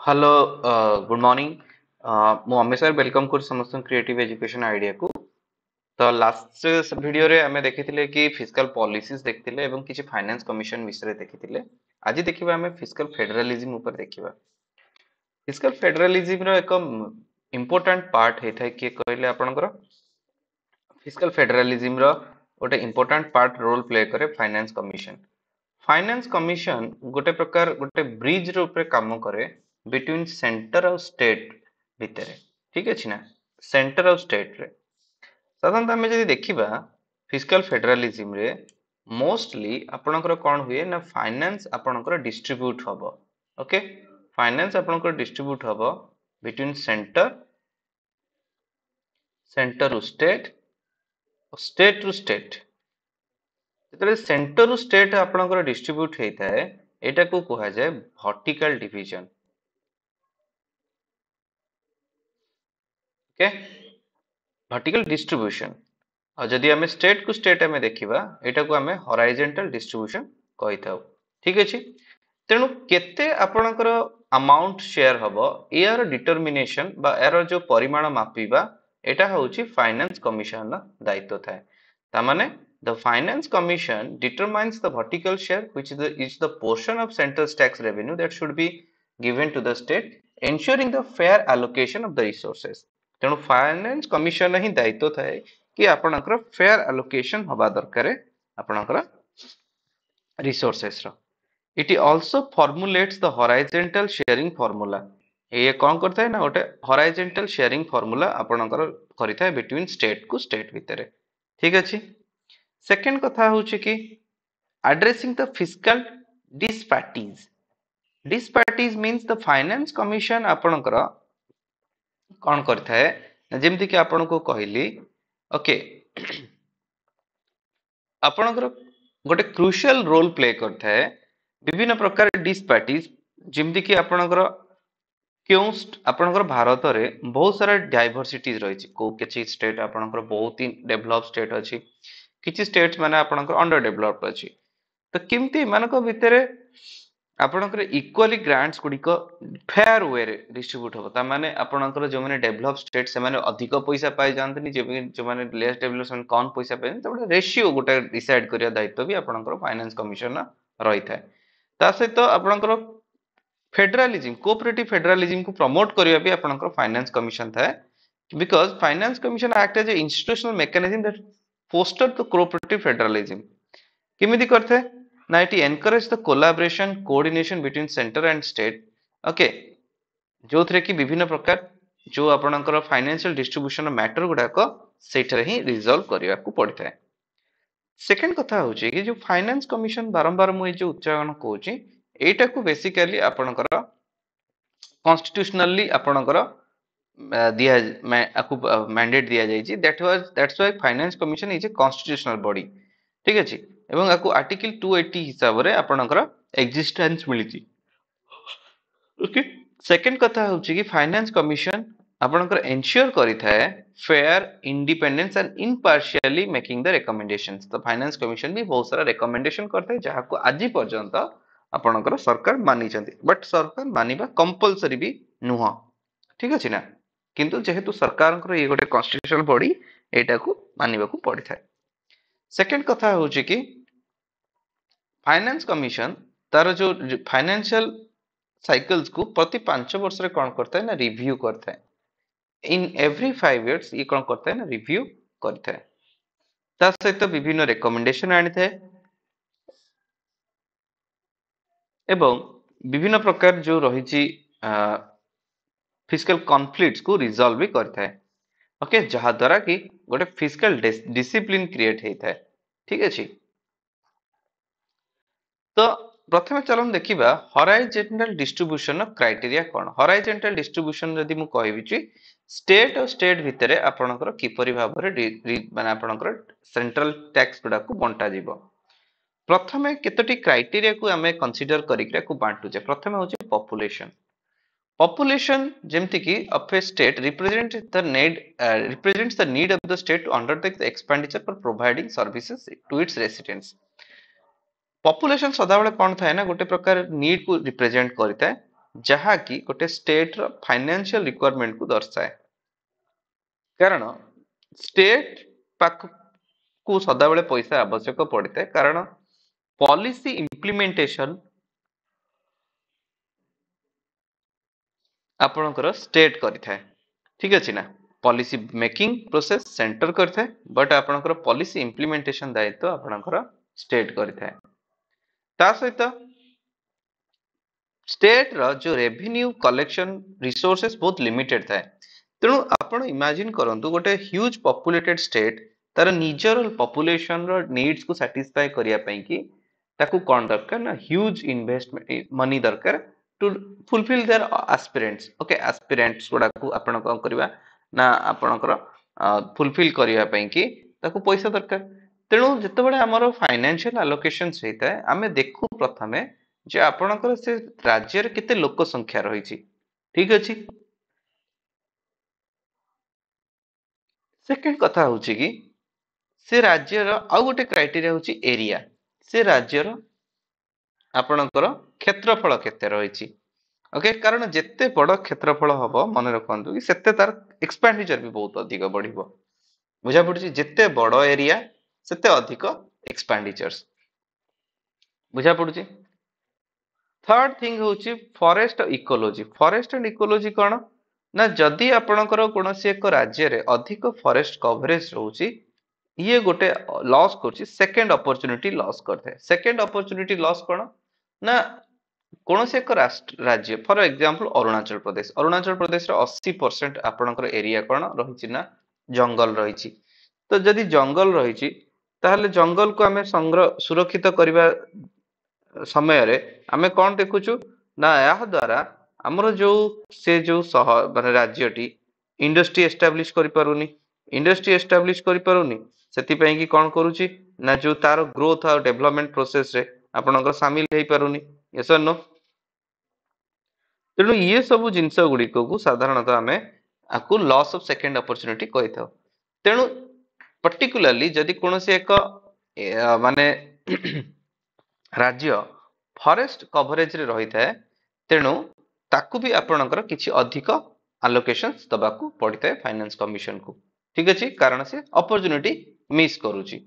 Hello good morning मु Amit sir welcome कर समस्त क्रिएटिव एजुकेशन आईडिया को तो लास्ट वीडियो रे हमें देखी कि फिजिकाल पॉलिसीज देखते एवं किसी फाइनेंस कमिशन विषय देखी आज देखा हमें फिजिकल फेडरालिज्म ऊपर देखा फिजिकल फेडरालिज्म रो एक इम्पोर्टाट पार्ट होता है किए कहे आप फिजिकल फेडरालिज्म रो गोटे इम्पोर्टाट पार्ट रोल प्ले कै फाइनान्स कमिशन फाइनान्स कमिशन गोटे प्रकार गोटे ब्रिज रूप कम कैसे बिटवीन सेंटर और स्टेट भितर ठीक अच्छे ना सेंटर और स्टेट रे साधारण आम जब देखा फिजिकल फेडेरालीजिम मोस्टली आपणकर कौन हुए ना फाइनेंस आपणकर डिस्ट्रीब्यूट हम ओके फाइनेंस आपणकर डिस्ट्रीब्यूट हम बिटवीन सेंटर सेंटर रू स्टेट स्टेट रू स्टेट जितने सेंटर रू स्टेट आपणकर डिस्ट्रीब्यूट होता है यटा को कह जाए vertical division okay vertical distribution ଆଉ ଯଦି ଆମେ ଷ୍ଟେଟ୍ କୁ ଷ୍ଟେଟ୍ ଆମେ ଦେଖିବା ଏଇଟାକୁ ଆମେ ହରାଇଜେଣ୍ଟାଲ ଡିଷ୍ଟ୍ରିବ୍ୟୁସନ୍ କହିଥାଉ ଠିକ୍ ଅଛି ତେଣୁ କେତେ ଆପଣଙ୍କର ଆମାଉଣ୍ଟ ସେୟାର ହେବ ଏହାର ଡିଟରମିନେସନ୍ ବା ଏହାର ଯେଉଁ ପରିମାଣ ମାପିବା ଏଇଟା ହେଉଛି ଫାଇନାନ୍ସ କମିଶନର ଦାୟିତ୍ୱ ଥାଏ ତାମାନେ The Finance Commission determines the vertical share, which is the, is the portion of central tax revenue that should be given to the state, ensuring the fair allocation of the resources. तेणु finance commission ही दायित्व थाए कि आपणकर fair allocation हवा दरकार आपणकर resources it also formulates the horizontal sharing formula ये कौन करता है ना गोटे हरजेटाल सेयरी फर्मुला आपणकर बिटवीन स्टेट को स्टेट भितर ठीक अच्छे सेकेंड कथा हूँ कि addressing the fiscal disparities disparities mean the finance commission आपणकर कौन करमती आपण को कहली ओके आपण गोटे क्रुशियल रोल प्ले करें विभिन्न प्रकार डिस्पैटिज जमीक आपण क्यों आपण भारत में बहुत सारा डायभरसीट रही कि स्टेट आप बहुत ही डेभलप स्टेट अच्छी किसी स्टेट मैंने आपण अंडर डेभलप अच्छी तो किमती भितर ଆପଣଙ୍କର ଇକ୍ୱାଲି ଗ୍ରାଣ୍ଟସ୍ ଗୁଡ଼ିକ ଫେୟାର ୱେରେ ଡିଷ୍ଟ୍ରିବ୍ୟୁଟ୍ ହେବ ତାମାନେ ଆପଣଙ୍କର ଯେଉଁମାନେ ଡେଭଲପ୍ ଷ୍ଟେଟ୍ ସେମାନେ ଅଧିକ ପଇସା ପାଇଯାଆନ୍ତିନି ଯେଉଁମାନେ ଲେସ୍ ଡେଭଲପ୍ ସେମାନେ କମ୍ ପଇସା ପାଇଯାନ୍ତି ତେଣୁ ରେସିଓ ଗୋଟେ ଡିସାଇଡ୍ କରିବା ଦାୟିତ୍ୱ ବି ଆପଣଙ୍କର ଫାଇନାନ୍ସ କମିଶନ ରହିଥାଏ ତା ସହିତ ଆପଣଙ୍କର ଫେଡେରାଲିଜିମ୍ କୋଅପରେଟିଭ୍ ଫେଡେରାଲିଜିମ୍କୁ ପ୍ରମୋଟ୍ କରିବା ବି ଆପଣଙ୍କର ଫାଇନାନ୍ସ କମିଶନ ଥାଏ because finance commission act as a institutional mechanism that foster the cooperative federalism କେମିତି କରିଥାଏ Now it encourages the collaboration, coordination between center and state. Okay. ଯେଉଁଥିରେ କି ବିଭିନ୍ନ ପ୍ରକାର ଯେଉଁ ଆପଣଙ୍କର ଫାଇନାନ୍ସିଆଲ ଡିଷ୍ଟ୍ରିବ୍ୟୁସନ ମ୍ୟାଟର ଗୁଡ଼ାକ ସେଇଠାରେ ହିଁ ରିଜଲ୍ଭ କରିବାକୁ ପଡ଼ିଥାଏ ସେକେଣ୍ଡ କଥା ହେଉଛି କି ଯେଉଁ ଫାଇନାନ୍ସ କମିଶନ ବାରମ୍ବାର ମୁଁ ଏଇ ଯେଉଁ ଉଚ୍ଚାରଣ କହୁଛି ଏଇଟାକୁ ବେସିକାଲି ଆପଣଙ୍କର କନଷ୍ଟିଟ୍ୟୁସନାଲି ଆପଣଙ୍କର ଦିଆ ଆକୁ ମ୍ୟାଣ୍ଡେଟ୍ ଦିଆଯାଇଛି that was that's why finance commission is a constitutional body ଠିକ୍ ଅଛି एवं आपको आर्टिकल 280 हिसाब से आपर एक्जिस्टेंस मिली ओके सेकेंड कथा हूँ कि फाइनेंस कमिशन आपर एनश्योर करें fair independence and impartiality making the recommendation तो फाइनेंस कमिशन भी बहुत सारा रेकमेंडेशन करते जहाँ को आज पर्यटन आपणकर सरकार मानी बट सरकार मानवा कंपलसरी भी नुह ठीक अच्छे ना किंतु जेहेतु सरकार ये गोटे कन्स्टिट्यूशन बड़ी यू मानवाक पड़ता है सेकेंड कथा हूँ कि फाइनेंस कमिशन तार जो फाइनेंशियल साइकल्स को प्रति पांच वर्ष रे कौन करता है ना रिव्यू करता है इन एवरी फाइव इयर्स ये कौन करता है ना रिव्यू करता है ता सहित तो विभिन्न रेकमेंडेशन आनी था एवं विभिन्न प्रकार जो रही फिजिकल कॉन्फ्लिक्ट को रिजल्व भी करता है ओके okay, जहाद्वारा कि गोटे फिजिकल डिसिप्लिन क्रिएट होता है ठीक अच्छे ତ ପ୍ରଥମେ ଚାଲନ୍ତୁ ଦେଖିବା ହରାଇଜେଣ୍ଟାଲ ଡିଷ୍ଟ୍ରିବ୍ୟୁସନର କ୍ରାଇଟେରିଆ କ'ଣ ହରାଇଜେଣ୍ଟାଲ ଡିଷ୍ଟ୍ରିବ୍ୟୁସନ ଯଦି ମୁଁ କହିବି ଷ୍ଟେଟ୍ ଓ ଷ୍ଟେଟ୍ ଭିତରେ ଆପଣଙ୍କର କିପରି ଭାବରେ ମାନେ ଆପଣଙ୍କର ସେଣ୍ଟ୍ରାଲ ଟ୍ୟାକ୍ସ ଗୁଡ଼ାକୁ ବଣ୍ଟାଯିବ ପ୍ରଥମେ କେତୋଟି କ୍ରାଇଟେରିଆକୁ ଆମେ କନସିଡର କରିକି ଆକୁ ବାଣ୍ଟୁଛେ ପ୍ରଥମେ ହେଉଛି ପପୁଲେସନ ପପୁଲେସନ ଯେମିତିକି of a state represent the need represent the need of the state under the expenditure for providing services to its residents population ସଦାବେଳେ କ'ଣ ଥାଏ ନା ଗୋଟେ ପ୍ରକାର ନିଡ଼୍କୁ ରିପ୍ରେଜେଣ୍ଟ କରିଥାଏ ଯାହାକି ଗୋଟେ ଷ୍ଟେଟ୍ର ଫାଇନାନ୍ସିଆଲ ରିକ୍ୱାରମେଣ୍ଟକୁ ଦର୍ଶାଏ କାରଣ ଷ୍ଟେଟ୍ ପାଖକୁ ସଦାବେଳେ ପଇସା ଆବଶ୍ୟକ ପଡ଼ିଥାଏ କାରଣ ପଲିସି ଇମ୍ପ୍ଲିମେଣ୍ଟେସନ୍ ଆପଣଙ୍କର ଷ୍ଟେଟ୍ କରିଥାଏ ଠିକ୍ ଅଛି ନା ପଲିସି ମେକିଂ ପ୍ରୋସେସ୍ ସେଣ୍ଟର କରିଥାଏ ବଟ୍ ଆପଣଙ୍କର ପଲିସି ଇମ୍ପ୍ଲିମେଣ୍ଟେସନ୍ ଦାୟିତ୍ୱ ଆପଣଙ୍କର ଷ୍ଟେଟ୍ କରିଥାଏ ᱥᱴᱮᱴ ৰাজৰ ৰেভিনিউ কালেকচন রিসোর্সেস বহুত লিমিটেড থহে তেনু আপোন ইমাজিন কৰন্ত গটে হিউজ পপুলেটেড ষ্টেট তাৰ নিজৰ পপুলেচনৰ নিডসক Satisfy কৰি আপে কি তাকু কোন দরকার না হিউজ ইনভেষ্টমেন্ট মানি দরকার টু ফুলফিল দেৰ অ্যাসপিৰেন্টস ওকে অ্যাসপিৰেন্টসক লাগি আপোনক কৰিব না আপোনক ফুলফিল কৰি আপে কি তাকু পইচা দরকার ତେଣୁ ଯେତେବେଳେ ଆମର ଫାଇନାନ୍ସିଆଲ ଆଲୋକେସନ୍ ହେଇଥାଏ ଆମେ ଦେଖୁ ପ୍ରଥମେ ଯେ ଆପଣଙ୍କର ସେ ରାଜ୍ୟରେ କେତେ ଲୋକ ସଂଖ୍ୟା ରହିଛି ଠିକ ଅଛି ସେକେଣ୍ଡ କଥା ହେଉଛି କି ସେ ରାଜ୍ୟର ଆଉ ଗୋଟେ କ୍ରାଇଟେରିଆ ହେଉଛି ଏରିଆ ସେ ରାଜ୍ୟର ଆପଣଙ୍କର କ୍ଷେତ୍ରଫଳ କେତେ ରହିଛି ଓକେ କାରଣ ଯେତେ ବଡ଼ କ୍ଷେତ୍ରଫଳ ହବ ମନେ ରଖନ୍ତୁ କି ସେତେ ତାର ଏକ୍ସପାଣ୍ଡିଚର ବି ବହୁତ ଅଧିକ ବଢ଼ିବ ବୁଝା ପଡ଼ୁଛି ଯେତେ ବଡ଼ ଏରିଆ ସେତେ ଅଧିକ ଏକ୍ସପେଣ୍ଡିଚର୍ସ ବୁଝା ପଡ଼ୁଛି ଥାର୍ଡ଼ ଥିଙ୍ଗ ହେଉଛି forest ecology forest and ecology କ'ଣ ନା ଯଦି ଆପଣଙ୍କର କୌଣସି ଏକ ରାଜ୍ୟରେ ଅଧିକ ଫରେଷ୍ଟ କଭରେଜ ରହୁଛି ଇଏ ଗୋଟେ ଲସ୍ କରୁଛି ସେକେଣ୍ଡ ଅପରଚ୍ୟୁନିଟି ଲସ୍ କରିଥାଏ ସେକେଣ୍ଡ ଅପରଚ୍ୟୁନିଟି ଲସ୍ କ'ଣ ନା କୌଣସି ଏକ ରାଜ୍ୟ ଫର ଏକ୍ସାମ୍ପଲ୍ ଅରୁଣାଚଳ ପ୍ରଦେଶ ଅରୁଣାଚଳ ପ୍ରଦେଶର ଅଶୀ ପରସେଣ୍ଟ ଆପଣଙ୍କର ଏରିଆ କ'ଣ ରହିଛି ନା ଜଙ୍ଗଲ ରହିଛି ତ ଯଦି ଜଙ୍ଗଲ ରହିଛି ତାହେଲେ ଜଙ୍ଗଲକୁ ଆମେ ସଂଗ୍ରହ ସୁରକ୍ଷିତ କରିବା ସମୟରେ ଆମେ କ'ଣ ଦେଖୁଛୁ ନା ଏହା ଦ୍ଵାରା ଆମର ଯୋଉ ସେ ଯୋଉ ସହର ମାନେ ରାଜ୍ୟଟି ଇଣ୍ଡଷ୍ଟ୍ରି ଏଷ୍ଟାବ୍ଲିଶ କରିପାରୁନି ଇଣ୍ଡଷ୍ଟ୍ରି ଏଷ୍ଟାବ୍ଲିଶ କରିପାରୁନି ସେଥିପାଇଁ କି କ'ଣ କରୁଛି ନା ଯୋଉ ତାର ଗ୍ରୋଥ ଆଉ ଡେଭଲପମେଣ୍ଟ ପ୍ରୋସେସ ରେ ଆପଣଙ୍କର ସାମିଲ ହେଇପାରୁନି ଏସ ତେଣୁ ଇଏ ସବୁ ଜିନିଷ ଗୁଡ଼ିକକୁ ସାଧାରଣତଃ ଆମେ ଆକୁ ଲସ୍ ଅଫ୍ ସେକେଣ୍ଡ ଅପରଚୁନିଟି କହିଥାଉ ତେଣୁ ପର୍ଟିକୁଲାରଲି ଯଦି କୌଣସି ଏକ ମାନେ ରାଜ୍ୟ ଫରେଷ୍ଟ କଭରେଜରେ ରହିଥାଏ ତେଣୁ ତାକୁ ବି ଆପଣଙ୍କର କିଛି ଅଧିକ ଆଲୋକେସନ୍ସ ଦେବାକୁ ପଡ଼ିଥାଏ ଫାଇନାନ୍ସ କମିଶନକୁ ଠିକ୍ ଅଛି କାରଣ ସେ ଅପରଚ୍ୟୁନିଟି ମିସ୍ କରୁଛି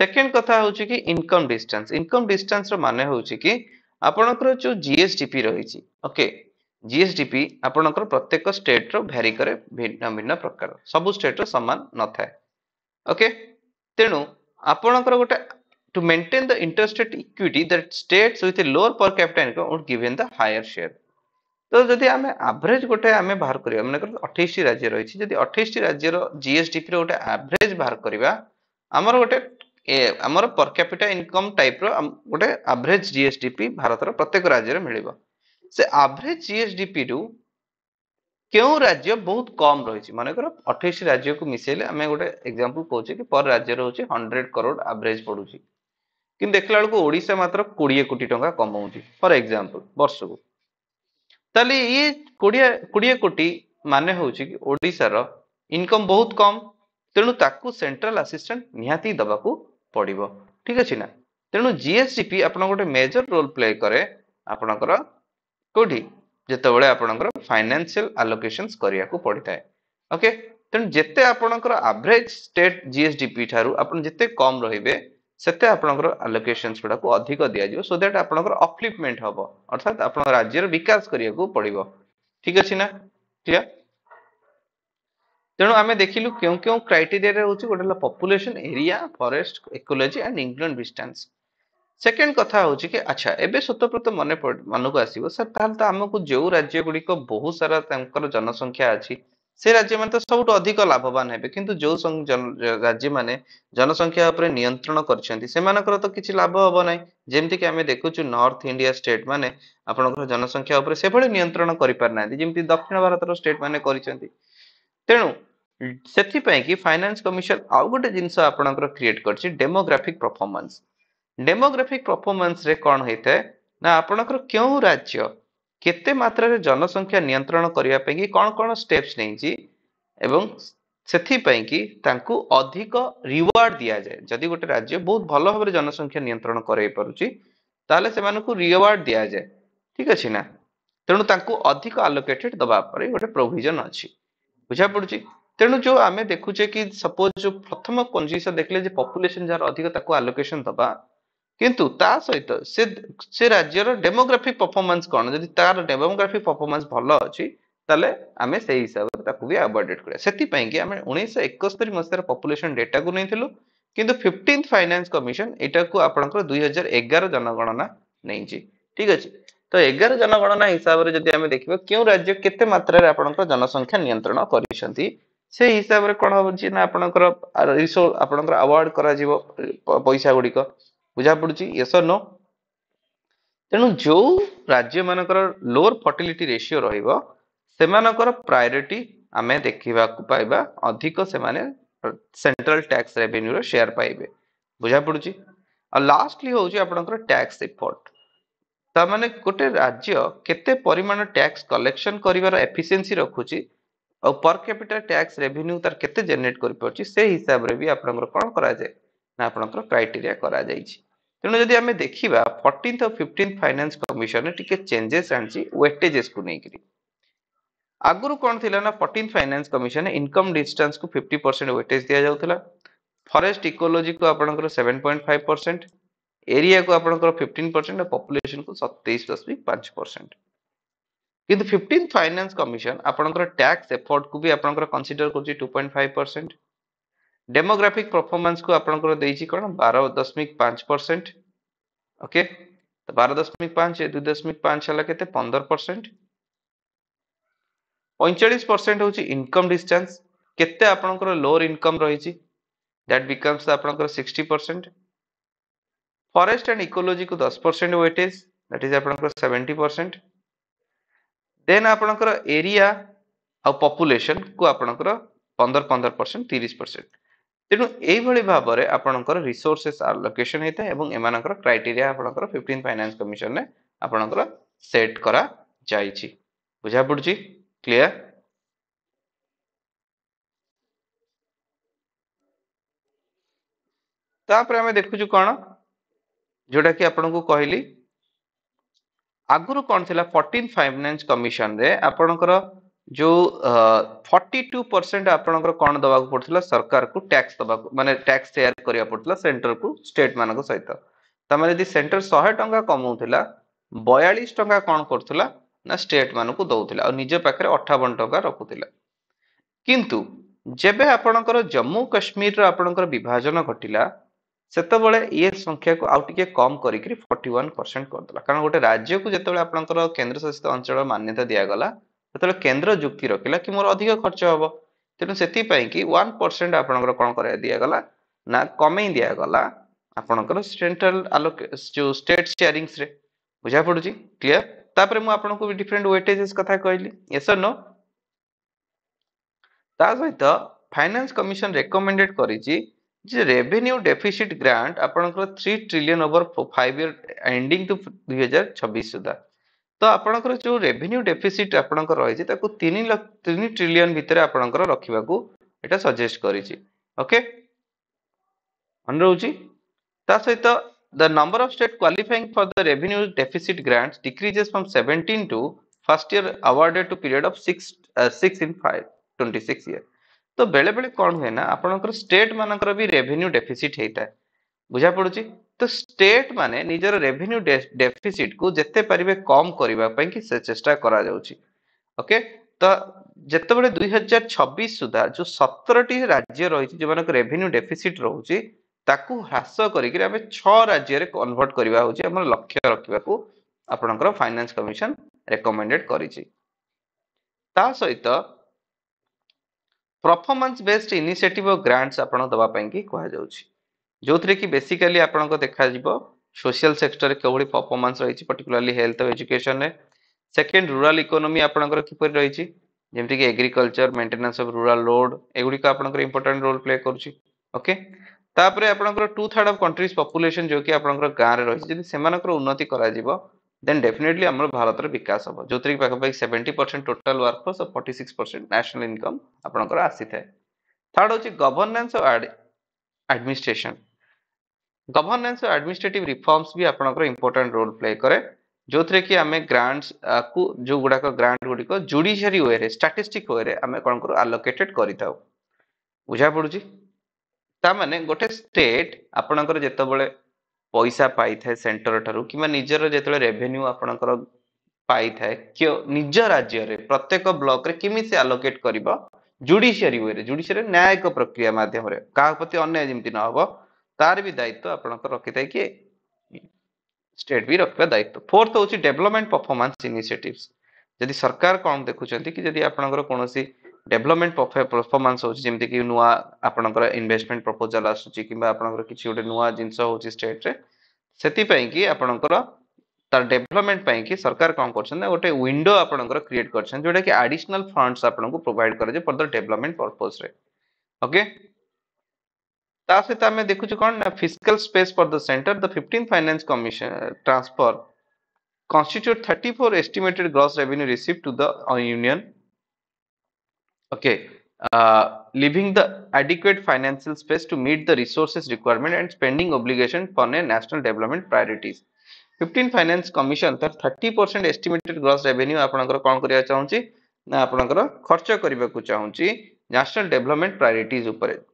ସେକେଣ୍ଡ କଥା ହେଉଛି କି ଇନକମ୍ ଡିଷ୍ଟାନ୍ସ ଇନକମ୍ ଡିଷ୍ଟାନ୍ସର ମାନେ ହେଉଛି କି ଆପଣଙ୍କର ଯେଉଁ ଜିଏସ୍ଡିପି ରହିଛି ଓକେ ଜିଏସ୍ଡିପି ଆପଣଙ୍କର ପ୍ରତ୍ୟେକ ଷ୍ଟେଟ୍ର ଭ୍ୟାରି କରେ ଭିନ୍ନ ଭିନ୍ନ ପ୍ରକାର ସବୁ ଷ୍ଟେଟ୍ର ସମାନ ନଥାଏ okay tenu apanankar gote to maintain the interstate equity that states with a lower per capita income would given the higher share ତ ଯଦି ଆମେ ଆଭରେଜ ଗୋଟେ ଆମେ ବାହାର କରିବା ମନେକର ଅଠେଇଶଟି ରାଜ୍ୟ ରହିଛି ଯଦି ଅଠେଇଶଟି ରାଜ୍ୟର ଜିଏସଡିପିର ଗୋଟେ ଆଭରେଜ ବାହାର କରିବା ଆମର ଗୋଟେ ଆମର ପର କ୍ୟାପିଟା ଇନକମ୍ ଟାଇପ୍ର ଗୋଟେ ଆଭରେଜ ଜିଏସଡିପି ଭାରତର ପ୍ରତ୍ୟେକ ରାଜ୍ୟରେ ମିଳିବ ସେ ଆଭରେଜ ଜିଏସଡିପିରୁ क्यों राज्य बहुत कम रही मन कर अठाईस राज्य को मिसेले आम गोटे एक्जामपल कौ कि पर राज्य रोच हंड्रेड करोड़ आवरेज पड़ू कि देख ला बेलू ओडा मात्र कोड़े कोटी टाइम कमा फर एक्जामपल वर्ष को ताले ये कोड़े कोड़े कोटी मान हूँ कि ओडार इनकम बहुत कम तेणु ताक सेट्राल आसीस्टाट निहाती देवाक पड़ो ठीक अच्छे ना तेणु जीएसडीपी आप गोटे मेजर रोल प्ले कैर आपणकर कौटी ଯେତେବେଳେ ଆପଣଙ୍କର ଫାଇନାନ୍ସିଆଲ ଆଲୋକେସନ୍ସ କରିବାକୁ ପଡ଼ିଥାଏ ଓକେ ତେଣୁ ଯେତେ ଆପଣଙ୍କର ଆଭରେଜ ଷ୍ଟେଟ୍ ଜିଏସଡିପି ଠାରୁ ଆପଣ ଯେତେ କମ୍ ରହିବେ ସେତେ ଆପଣଙ୍କର ଆଲୋକେସନ୍ସ ଗୁଡ଼ାକୁ ଅଧିକ ଦିଆଯିବ ସୋ ଦ୍ୟାଟ୍ ଆପଣଙ୍କର ଅପ୍ଲିପମେଣ୍ଟ ହବ ଅର୍ଥାତ୍ ଆପଣଙ୍କ ରାଜ୍ୟର ବିକାଶ କରିବାକୁ ପଡ଼ିବ ଠିକ ଅଛି ନା କ୍ଲିୟର ତେଣୁ ଆମେ ଦେଖିଲୁ କେଉଁ କେଉଁ କ୍ରାଇଟେରିଆରେ ରହୁଛି ଗୋଟେ ହେଲା population area forest ecology and ଇଂଲଣ୍ଡ ଡିଷ୍ଟାନ୍ସ ସେକେଣ୍ଡ କଥା ହେଉଛି କି ଆଚ୍ଛା ଏବେ ସ୍ୱତଃପ୍ରତ ମନେ ମନକୁ ଆସିବ ସାର୍ ତାହେଲେ ତ ଆମକୁ ଯେଉଁ ରାଜ୍ୟ ଗୁଡ଼ିକ ବହୁତ ସାରା ତାଙ୍କର ଜନସଂଖ୍ୟା ଅଛି ସେ ରାଜ୍ୟମାନେ ତ ସବୁଠୁ ଅଧିକ ଲାଭବାନ ହେବେ କିନ୍ତୁ ଯେଉଁ ରାଜ୍ୟମାନେ ଜନସଂଖ୍ୟା ଉପରେ ନିୟନ୍ତ୍ରଣ କରିଛନ୍ତି ସେମାନଙ୍କର ତ କିଛି ଲାଭ ହବ ନାହିଁ ଯେମିତିକି ଆମେ ଦେଖୁଛୁ ନର୍ଥ ଇଣ୍ଡିଆ ଷ୍ଟେଟ୍ ମାନେ ଆପଣଙ୍କର ଜନସଂଖ୍ୟା ଉପରେ ସେଭଳି ନିୟନ୍ତ୍ରଣ କରିପାରିନାହାନ୍ତି ଯେମିତି ଦକ୍ଷିଣ ଭାରତର ଷ୍ଟେଟ୍ ମାନେ କରିଛନ୍ତି ତେଣୁ ସେଥିପାଇଁ କି ଫାଇନାନ୍ସ କମିଶନ ଆଉ ଗୋଟେ ଜିନିଷ ଆପଣଙ୍କର କ୍ରିଏଟ୍ କରିଛି ଡେମୋଗ୍ରାଫିକ୍ ପରଫର୍ମାନ୍ସ ଡେମୋଗ୍ରାଫିକ୍ ପରଫର୍ମାନ୍ସରେ କ'ଣ ହୋଇଥାଏ ନା ଆପଣଙ୍କର କେଉଁ ରାଜ୍ୟ କେତେ ମାତ୍ରାରେ ଜନସଂଖ୍ୟା ନିୟନ୍ତ୍ରଣ କରିବା ପାଇଁକି କ'ଣ କ'ଣ ଷ୍ଟେପ୍ସ ନେଇଛି ଏବଂ ସେଥିପାଇଁକି ତାଙ୍କୁ ଅଧିକ ରିୱାର୍ଡ଼ ଦିଆଯାଏ ଯଦି ଗୋଟେ ରାଜ୍ୟ ବହୁତ ଭଲ ଭାବରେ ଜନସଂଖ୍ୟା ନିୟନ୍ତ୍ରଣ କରାଇ ପାରୁଛି ତାହେଲେ ସେମାନଙ୍କୁ ରିୱାର୍ଡ଼ ଦିଆଯାଏ ଠିକ୍ ଅଛି ନା ତେଣୁ ତାଙ୍କୁ ଅଧିକ ଆଲୋକେଟେଡ୍ ଦେବା ପରେ ଗୋଟେ ପ୍ରୋଭିଜନ୍ ଅଛି ବୁଝା ପଡ଼ୁଛି ତେଣୁ ଯେଉଁ ଆମେ ଦେଖୁଛେ କି ସପୋଜ୍ ଯେଉଁ ପ୍ରଥମ ଜିନିଷ ଦେଖିଲେ ଯେ ପପୁଲେସନ୍ ଯାହାର ଅଧିକ ତାକୁ ଆଲୋକେସନ୍ ଦେବା কিন্তু ତା ସହିତ ସେ ସେ ରାଜ୍ୟର ଡେମୋଗ୍ରାଫିକ ପରଫର୍ମାନ୍ସ କ'ଣ ଯଦି ତାର ଡେମୋଗ୍ରାଫିକ ପରଫର୍ମାନ୍ସ ଭଲ ଅଛି ତାହେଲେ ଆମେ ସେଇ ହିସାବରେ ତାକୁ ବି ଆବୋର୍ଡେଟ୍ କରିବା ସେଥିପାଇଁକି ଆମେ ଉଣେଇଶହ ଏକସ୍ତରି ମସିହାର ପପୁଲେସନ ଡେଟାକୁ ନେଇଥିଲୁ କିନ୍ତୁ ଫିଫ୍ଟିନ୍ଥ ଫାଇନାନ୍ସ କମିଶନ ଏଇଟାକୁ ଆପଣଙ୍କର ଦୁଇ ହଜାର ଏଗାର ଜନଗଣନା ନେଇଛି ଠିକ ଅଛି ତ ଏଗାର ଜନଗଣନା ହିସାବରେ ଯଦି ଆମେ ଦେଖିବା କେଉଁ ରାଜ୍ୟ କେତେ ମାତ୍ରାରେ ଆପଣଙ୍କର ଜନସଂଖ୍ୟା ନିୟନ୍ତ୍ରଣ କରିଛନ୍ତି ସେ ହିସାବରେ କ'ଣ ହେଉଛି ନା ଆପଣଙ୍କର ଆପଣଙ୍କର ଆୱାର୍ଡ କରାଯିବ ପଇସା ଗୁଡ଼ିକ ବୁଝାପଡ଼ୁଛି ୟେସ୍ ଅର୍ ନୋ ତେଣୁ ଯେଉଁ ରାଜ୍ୟମାନଙ୍କର ଲୋଅର୍ ଫର୍ଟିଲିଟି ରେସିଓ ରହିବ ସେମାନଙ୍କର ପ୍ରାୟୋରିଟି ଆମେ ଦେଖିବାକୁ ପାଇବା ଅଧିକ ସେମାନେ ସେଣ୍ଟ୍ରାଲ ଟ୍ୟାକ୍ସ ରେଭିନ୍ୟୁର ସେୟାର ପାଇବେ ବୁଝାପଡ଼ୁଛି ଆଉ ଲାଷ୍ଟଲି ହେଉଛି ଆପଣଙ୍କର ଟ୍ୟାକ୍ସ ଏଫର୍ଟ ତାମାନେ ଗୋଟେ ରାଜ୍ୟ କେତେ ପରିମାଣ ଟ୍ୟାକ୍ସ କଲେକ୍ସନ୍ କରିବାର ଏଫିସିଏନ୍ସି ରଖୁଛି ଆଉ ପର୍ କ୍ୟାପିଟାଲ ଟ୍ୟାକ୍ସ ରେଭିନ୍ୟୁ ତାର କେତେ ଜେନେରେଟ୍ କରିପାରୁଛି ସେ ହିସାବରେ ବି ଆପଣଙ୍କର କ'ଣ କରାଯାଏ ନା ଆପଣଙ୍କର କ୍ରାଇଟେରିଆ କରାଯାଇଛି ତେଣୁ ଯଦି ଆମେ ଦେଖିବା ଫର୍ଟିନ୍ଥ ଆଉ ଫିଫ୍ଟିନ୍ଥ ଫାଇନାନ୍ସ କମିଶନରେ ଟିକେ ଚେଞ୍ଜେସ୍ ଆଣିଛି ୱେଟେଜେସ୍କୁ ନେଇକରି ଆଗରୁ କ'ଣ ଥିଲା ନା ଫର୍ଟିନ୍ଥ ଫାଇନାନ୍ସ କମିଶନ ଇନକମ୍ ଡିଷ୍ଟାନ୍ସକୁ ଫିଫ୍ଟି ପରସେଣ୍ଟ ୱେଟେଜ୍ ଦିଆଯାଉଥିଲା ଫରେଷ୍ଟ ଇକୋଲୋଜିକୁ ଆପଣଙ୍କର ସେଭେନ୍ ପଏଣ୍ଟ ଫାଇଭ୍ ପରସେଣ୍ଟ ଏରିଆକୁ ଆପଣଙ୍କର ଫିଫ୍ଟିନ୍ ପରସେଣ୍ଟ ଆଉ ପପୁଲେସନକୁ ସତେଇଶ ଦଶମିକ ପାଞ୍ଚ ପରସେଣ୍ଟ কিন্তু ফিফটিন ফাইনান্স কমিশন আপনার ট্যাক্স এফোর্ট কু আপনার কনসিডর করছে two point five percent demographic ପରଫର୍ମାନ୍ସକୁ ଆପଣଙ୍କର ଦେଇଛି କ'ଣ ବାର ଦଶମିକ ପାଞ୍ଚ ପରସେଣ୍ଟ ଓକେ ତ ବାର ଦଶମିକ ପାଞ୍ଚ ଦୁଇ ଦଶମିକ ପାଞ୍ଚ ହେଲା କେତେ ପନ୍ଦର ପରସେଣ୍ଟ ପଇଁଚାଳିଶ ପରସେଣ୍ଟ ହେଉଛି ଇନକମ୍ ଡିଷ୍ଟାନ୍ସ କେତେ ଆପଣଙ୍କର ଲୋଅର୍ ଇନକମ୍ ରହିଛି ଦ୍ୟାଟ୍ ବିକମ୍ସ ଆପଣଙ୍କର ସିକ୍ସଟି ପରସେଣ୍ଟ ଫରେଷ୍ଟ ଆଣ୍ଡ ଇକୋଲୋଜିକୁ ଦଶ ପରସେଣ୍ଟ ୱେଟେଜ୍ ଦ୍ୟାଟ୍ ଇଜ୍ ଆପଣଙ୍କର ସେଭେଣ୍ଟି ପରସେଣ୍ଟ ଦେନ୍ ଆପଣଙ୍କର ଏରିଆ ଆଉ ପପୁଲେସନ୍କୁ ଆପଣଙ୍କର ପନ୍ଦର ପନ୍ଦର ପରସେଣ୍ଟ ତିରିଶ ପରସେଣ୍ଟ ତେଣୁ ଏଇଭଳି ଭାବରେ ଆପଣଙ୍କର ରିସୋର୍ସେସ୍ ଆଲୋକେସନ୍ ହେଇଥାଏ ଏବଂ ଏମାନଙ୍କର କ୍ରାଇଟେରିଆ ଆପଣଙ୍କର ଫିଫ୍ଟିନ୍ ଫାଇନାନ୍ସ କମିଶନରେ ଆପଣଙ୍କର ସେଟ୍ କରାଯାଇଛି ବୁଝାପଡ଼ୁଛି କ୍ଲିଅର ତାପରେ ଆମେ ଦେଖୁଛୁ କ'ଣ ଯେଉଁଟାକି ଆପଣଙ୍କୁ କହିଲି ଆଗରୁ କ'ଣ ଥିଲା ଫର୍ଟିନ୍ ଫାଇନାନ୍ସ କମିଶନରେ ଆପଣଙ୍କର ଯେଉଁ ଫର୍ଟି ଟୁ ପରସେଣ୍ଟ ଆପଣଙ୍କର କ'ଣ ଦେବାକୁ ପଡ଼ୁଥିଲା ସରକାରକୁ ଟ୍ୟାକ୍ସ ଦେବାକୁ ମାନେ ଟ୍ୟାକ୍ସ ସେୟାର କରିବାକୁ ପଡ଼ୁଥିଲା ସେଣ୍ଟରକୁ ମାନଙ୍କ ସହିତ ତମେ ଯଦି ସେଣ୍ଟର ଶହେ ଟଙ୍କା କମାଉଥିଲା ବୟାଳିଶ ଟଙ୍କା କ'ଣ କରୁଥିଲା ନା ମାନଙ୍କୁ ଦେଉଥିଲା ଆଉ ନିଜ ପାଖରେ ଅଠାବନ ଟଙ୍କା ରଖୁଥିଲା କିନ୍ତୁ ଯେବେ ଆପଣଙ୍କର ଜମ୍ମୁ କାଶ୍ମୀରର ଆପଣଙ୍କର ବିଭାଜନ ଘଟିଲା ସେତେବେଳେ ଇଏ ସଂଖ୍ୟାକୁ ଆଉ ଟିକେ କମ୍ କରିକି ଫର୍ଟି ୱାନ୍ ପରସେଣ୍ଟ କରିଦେଲା କାରଣ ଗୋଟେ ରାଜ୍ୟକୁ ଯେତେବେଳେ ଆପଣଙ୍କର କେନ୍ଦ୍ରଶାସିତ ଅଞ୍ଚଳ ମାନ୍ୟତା ଦିଆଗଲା ସେତେବେଳେ କେନ୍ଦ୍ର ଯୁକ୍ତି ରଖିଲା କି ମୋର ଅଧିକ ଖର୍ଚ୍ଚ ହେବ ତେଣୁ ସେଥିପାଇଁ କି ୱାନ୍ ପରସେଣ୍ଟ ଆପଣଙ୍କର କ'ଣ କରାଇ ଦିଆଗଲା ନା କମେଇ ଦିଆଗଲା ଆପଣଙ୍କର ସେଣ୍ଟ୍ରାଲ ଆଲୋକେ ଯେଉଁ ଷ୍ଟେଟ୍ ସେୟାରିଂସରେ ବୁଝା ପଡ଼ୁଛି କ୍ଲିଅର ତାପରେ ମୁଁ ଆପଣଙ୍କୁ ଡିଫରେଣ୍ଟ ୱେଟେଜେସ୍ କଥା କହିଲି ଏସ୍ ନୋ ତା ସହିତ ଫାଇନାନ୍ସ କମିଶନ ରେକମେଣ୍ଡେଡ କରିଛି ଯେ ରେଭେନ୍ୟୁ ଡେଫିସିଟ୍ ଗ୍ରାଣ୍ଟ ଆପଣଙ୍କର three trillion over five year ending to ଦୁଇ ହଜାର ଛବିଶ ସୁଦ୍ଧା ତ ଆପଣଙ୍କର ଯେଉଁ ରେଭିନ୍ୟୁ ଡେଫିସିଟ୍ ଆପଣଙ୍କର ରହିଛି ତାକୁ ତିନି ତିନି ଟ୍ରିଲିୟନ୍ ଭିତରେ ଆପଣଙ୍କର ରଖିବାକୁ ଏଇଟା ସଜେଷ୍ଟ କରିଛି ଓକେ ମନେ ରହୁଛି ତା ସହିତ the number of state qualifying for the revenue deficit grant decreases from seventeen to first year awarded to period of six six in five twenty six year ତ ବେଳେବେଳେ କ'ଣ ହୁଏ ନା ଆପଣଙ୍କର ଷ୍ଟେଟ୍ ମାନଙ୍କର ବି ରେଭିନ୍ୟୁ ଡେଫିସିଟ୍ ହେଇଥାଏ ବୁଝା ପଡ଼ୁଛି ତ ଷ୍ଟେଟ୍ ମାନେ ନିଜର ରେଭିନ୍ୟୁ ଡେଫିସିଟକୁ ଯେତେ ପାରିବେ କମ୍ କରିବା ପାଇଁ କି ସେ ଚେଷ୍ଟା କରାଯାଉଛି ଓକେ ତ ଯେତେବେଳେ ଦୁଇ ହଜାର ଛବିଶ ସୁଦ୍ଧା ଯେଉଁ ସତରଟି ରାଜ୍ୟ ରହିଛି ଯେଉଁମାନଙ୍କ ରେଭିନ୍ୟୁ ଡେଫିସିଟ୍ ରହୁଛି ତାକୁ ହ୍ରାସ କରିକିରି ଆମେ ଛଅ ରାଜ୍ୟରେ କନଭର୍ଟ କରିବା ହେଉଛି ଆମର ଲକ୍ଷ୍ୟ ରଖିବାକୁ ଆପଣଙ୍କର ଫାଇନାନ୍ସ କମିଶନ ରେକମେଣ୍ଡେଡ୍ କରିଛି ତା ସହିତ ପରଫର୍ମାନ୍ସ ବେସ୍ଡ ଇନିସିଏଟିଭ୍ ଓ ଗ୍ରାଣ୍ଟସ୍ ଆପଣ ଦେବା ପାଇଁକି କୁହାଯାଉଛି ଯେଉଁଥିରେକି ବେସିକାଲି ଆପଣଙ୍କ ଦେଖାଯିବ ସୋସିଆଲ ସେକ୍ଟରରେ କେଉଁଭଳି ପରଫର୍ମାନ୍ସ ରହିଛି ପର୍ଟିକୁଲାରଲି ହେଲ୍ଥ ଆଉ ଏଜୁକେସନରେ ସେକେଣ୍ଡ ରୁରାଲ ଇକୋନୋମି ଆପଣଙ୍କର କିପରି ରହିଛି ଯେମିତିକି agriculture maintenance of rural road ଏଗୁଡ଼ିକ ଆପଣଙ୍କର ଇମ୍ପୋର୍ଟାଣ୍ଟ ରୋଲ୍ ପ୍ଲେ କରୁଛି ଓକେ ତାପରେ ଆପଣଙ୍କର two third of country's population ଯେଉଁକି ଆପଣଙ୍କର ଗାଁରେ ରହିଛି ଯଦି ସେମାନଙ୍କର ଉନ୍ନତି କରାଯିବ ଦେନ୍ ଡେଫିନେଟଲି ଆମର ଭାରତର ବିକାଶ ହେବ ଯେଉଁଥିରେ କି ପାଖାପାଖି ସେଭେଣ୍ଟି ପରସେଣ୍ଟ ଟୋଟାଲ ୱାର୍କଫୋର୍ସ ଆଉ forty six percent national income ଆପଣଙ୍କର ଆସିଥାଏ ଥାର୍ଡ ହେଉଛି ଗଭର୍ଣ୍ଣାନ୍ସ ଆଉ ଆଡମିନିଷ୍ଟ୍ରେସନ୍ गवर्नेंस और एडमिनिस्ट्रेटिव रिफॉर्म्स भी आपंकर इंपोर्टाट रोल प्ले कै जो थे कि आम ग्रांट्स को जो गुड़ाक ग्रांट गुड़िक जुडिशियरी वे स्टाटिस्टिक वे आम कौन करूँ आलोकेटेड कर बुझा पड़ू ताने गोटे स्टेट आपणकर जितेबाला पैसा पाई सेन्टर सेंटर ठार कि निजर जो रेभेन्यू आपणकर निज राज्य प्रत्येक ब्लक रे से आलोकेट कर जुडिशरी वे जुडिशियरी न्यायिक प्रक्रिया मध्यम क्या प्रति अन्याय जमी न तार भी दायित्व आप रखी थे किए स्टेट भी रखा दायित्व फोर्थ हूँ डेभलपमेंट परफर्मांस इनिसीयटिव जदि सरकार कौन देखुं कि कौन डेवलपमेंट परफर्मांस हूँ जमीक नुआ आप इनभेस्टमेंट प्रपोजाल आसूसी कि नुआ जिनस हूँ से कि आपणकर कि सरकार कौन कर गोटे विंडो आप क्रिएट कर जोटा कि आडिशनाल फंडस आपको प्रोभाइड कर डेभलपमेंट पर्पज्रे ओके ତା ସହିତ ଆମେ ଦେଖୁଛୁ କ'ଣ ନା physical space for the centre the fifteen finance commission transfer constitute 34 estimated gross revenue received to the union okay uh, leaving the adequate financial space to meet the resources requirement and spending obligation for a national development priorities 15 finance commission tar 30% estimated gross revenue apanakar kon kariya chahunchi na apanakar kharcha karibaku chahunchi national development priorities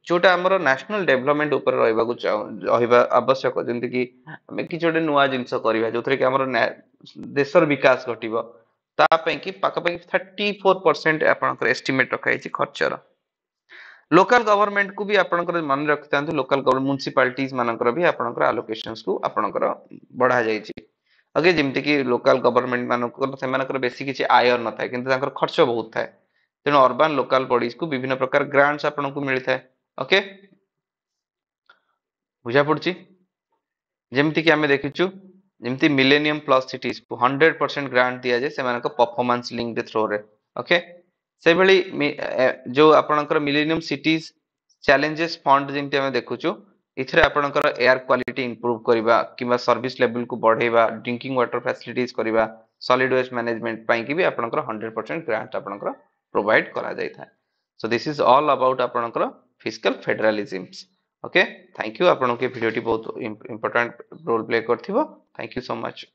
जोटा आम न्याशनाल development रहीक रहा आवश्यक जमीती कि गोटे नुआ जिन जो थे कि आम देशर विकास घटव तापी पाखापाखि थर्टी फोर परसेंट आपर एस्टिमेट रखाई खर्चर लोकाल गवर्नमेंट को भी आप मन रखी था लोकाल म्यूनिशिपाट मानक भी आप आलोकेशनस को आपंकर बढ़ा जाए अगे जमीक लोकाल गवर्नमेंट मानक बेस किसी आयर न था कि खर्च बहुत थाए तेणु अरबान लोकाल बडीज को विभिन्न प्रकार ग्रांट्स आपको मिलता है बुझा पड़ी जमीक आम देखु जमी मिलेनियम प्लस सिट को हंड्रेड परसेंट ग्रांट दि जाए परफर्मांस लिंक थ्रो रे ओके से भाई जो आपणकर मिलेनियम सिटीज चैलेंजेस फंड जमी देखु इथे आपणकर एयर क्वालिटी इंप्रूव करवा कि सर्विस लेवल को बढ़ेगा ड्रिंकिंग वाटर फैसिलिटीज करवा सलीड वेस्ट मैनेजमेंट पर भी आप हंड्रेड परसेंट ग्रांट आप प्रोवाइड करा जाए था so this is all about आपंकर physical federalisms okay thank you आपड़ो की भिडियो बहुत इंपोर्टां रोल प्ले कर थैंक यू सो मच